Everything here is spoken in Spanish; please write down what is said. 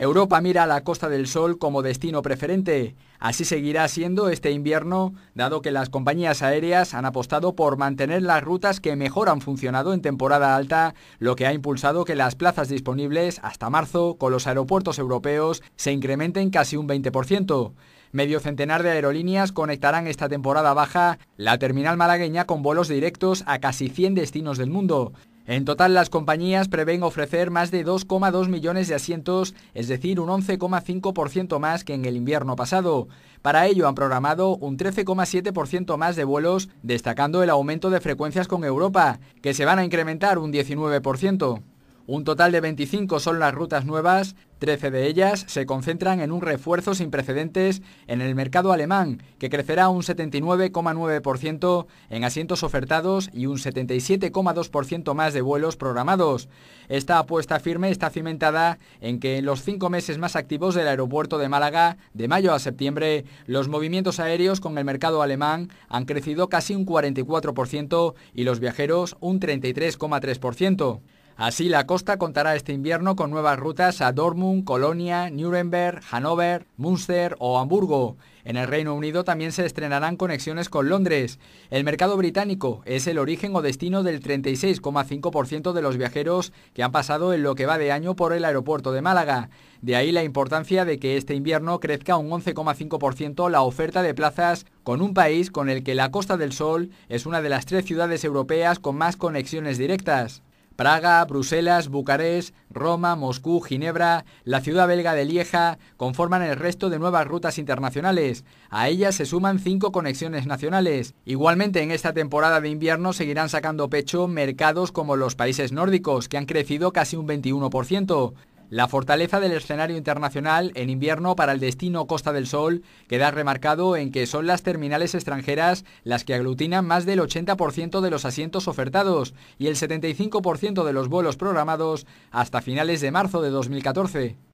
Europa mira a la Costa del Sol como destino preferente. Así seguirá siendo este invierno, dado que las compañías aéreas han apostado por mantener las rutas que mejor han funcionado en temporada alta, lo que ha impulsado que las plazas disponibles hasta marzo con los aeropuertos europeos se incrementen casi un 20%. Medio centenar de aerolíneas conectarán esta temporada baja la terminal malagueña con vuelos directos a casi 100 destinos del mundo. En total, las compañías prevén ofrecer más de 2,2 millones de asientos, es decir, un 11,5% más que en el invierno pasado. Para ello han programado un 13,7% más de vuelos, destacando el aumento de frecuencias con Europa, que se van a incrementar un 19%. Un total de 25 son las rutas nuevas, 13 de ellas se concentran en un refuerzo sin precedentes en el mercado alemán, que crecerá un 79,9% en asientos ofertados y un 77,2% más de vuelos programados. Esta apuesta firme está cimentada en que en los cinco meses más activos del aeropuerto de Málaga, de mayo a septiembre, los movimientos aéreos con el mercado alemán han crecido casi un 44% y los viajeros un 33,3%. Así, la costa contará este invierno con nuevas rutas a Dortmund, Colonia, Nuremberg, Hannover, Münster o Hamburgo. En el Reino Unido también se estrenarán conexiones con Londres. El mercado británico es el origen o destino del 36,5% de los viajeros que han pasado en lo que va de año por el aeropuerto de Málaga. De ahí la importancia de que este invierno crezca un 11,5% la oferta de plazas con un país con el que la Costa del Sol es una de las tres ciudades europeas con más conexiones directas. Praga, Bruselas, Bucarest, Roma, Moscú, Ginebra, la ciudad belga de Lieja conforman el resto de nuevas rutas internacionales. A ellas se suman cinco conexiones nacionales. Igualmente en esta temporada de invierno seguirán sacando pecho mercados como los países nórdicos, que han crecido casi un 21%. La fortaleza del escenario internacional en invierno para el destino Costa del Sol queda remarcado en que son las terminales extranjeras las que aglutinan más del 80% de los asientos ofertados y el 75% de los vuelos programados hasta finales de marzo de 2014.